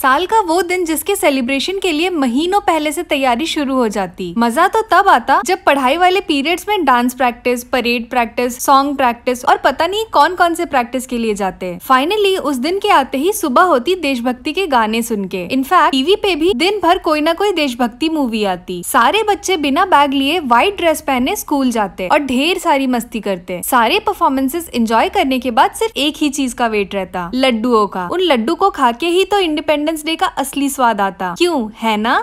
साल का वो दिन जिसके सेलिब्रेशन के लिए महीनों पहले से तैयारी शुरू हो जाती मजा तो तब आता जब पढ़ाई वाले पीरियड्स में dance practice parade practice song practice और पता नहीं कौन कौन से प्रैक्टिस के लिए जाते फाइनली उस दिन के आते ही सुबह होती देशभक्ति के गाने सुन के इनफैक्ट टीवी पे भी दिन भर कोई ना कोई देशभक्ति मूवी आती सारे बच्चे बिना बैग लिए व्हाइट ड्रेस पहने स्कूल जाते और ढेर सारी मस्ती करते सारे परफॉर्मेंसेस एंजॉय करने के बाद सिर्फ एक ही चीज का वेट रहता लड्डुओं का उन लड्डू को खा के ही तो इंडिपेंडेंस इंडिपेंडेंस डे का असली स्वाद आता क्यों है ना